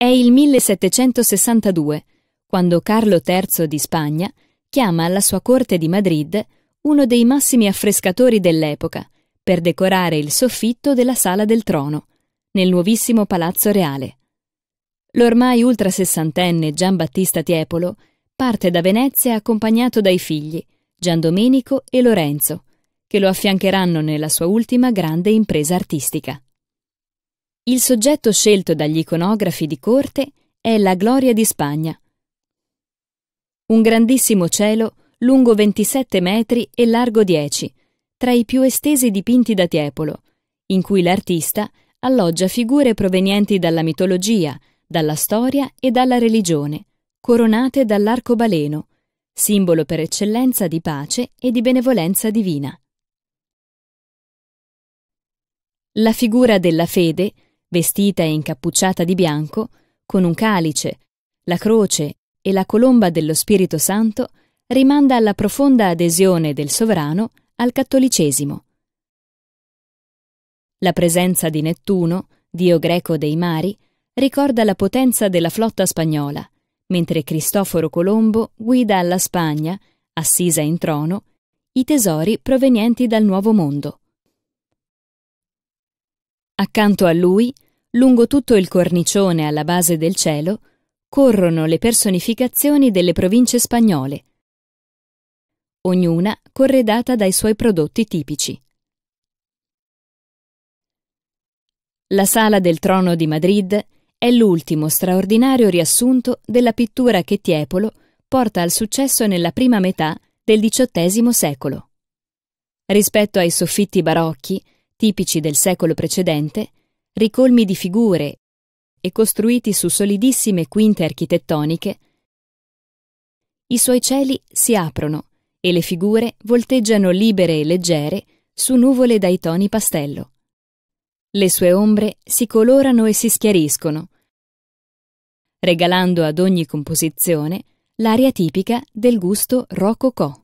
È il 1762, quando Carlo III di Spagna chiama alla sua corte di Madrid uno dei massimi affrescatori dell'epoca per decorare il soffitto della sala del trono, nel nuovissimo palazzo reale. L'ormai ultra ultrasessantenne Giambattista Tiepolo parte da Venezia accompagnato dai figli, Giandomenico e Lorenzo, che lo affiancheranno nella sua ultima grande impresa artistica. Il soggetto scelto dagli iconografi di corte è la gloria di Spagna. Un grandissimo cielo lungo 27 metri e largo 10, tra i più estesi dipinti da Tiepolo, in cui l'artista alloggia figure provenienti dalla mitologia, dalla storia e dalla religione, coronate dall'arcobaleno, simbolo per eccellenza di pace e di benevolenza divina. La figura della fede vestita e incappucciata di bianco, con un calice, la croce e la colomba dello Spirito Santo, rimanda alla profonda adesione del sovrano al cattolicesimo. La presenza di Nettuno, dio greco dei mari, ricorda la potenza della flotta spagnola, mentre Cristoforo Colombo guida alla Spagna, assisa in trono, i tesori provenienti dal Nuovo Mondo. Accanto a lui, lungo tutto il cornicione alla base del cielo, corrono le personificazioni delle province spagnole, ognuna corredata dai suoi prodotti tipici. La sala del trono di Madrid è l'ultimo straordinario riassunto della pittura che Tiepolo porta al successo nella prima metà del XVIII secolo. Rispetto ai soffitti barocchi, tipici del secolo precedente, ricolmi di figure e costruiti su solidissime quinte architettoniche, i suoi cieli si aprono e le figure volteggiano libere e leggere su nuvole dai toni pastello. Le sue ombre si colorano e si schiariscono, regalando ad ogni composizione l'aria tipica del gusto rococò.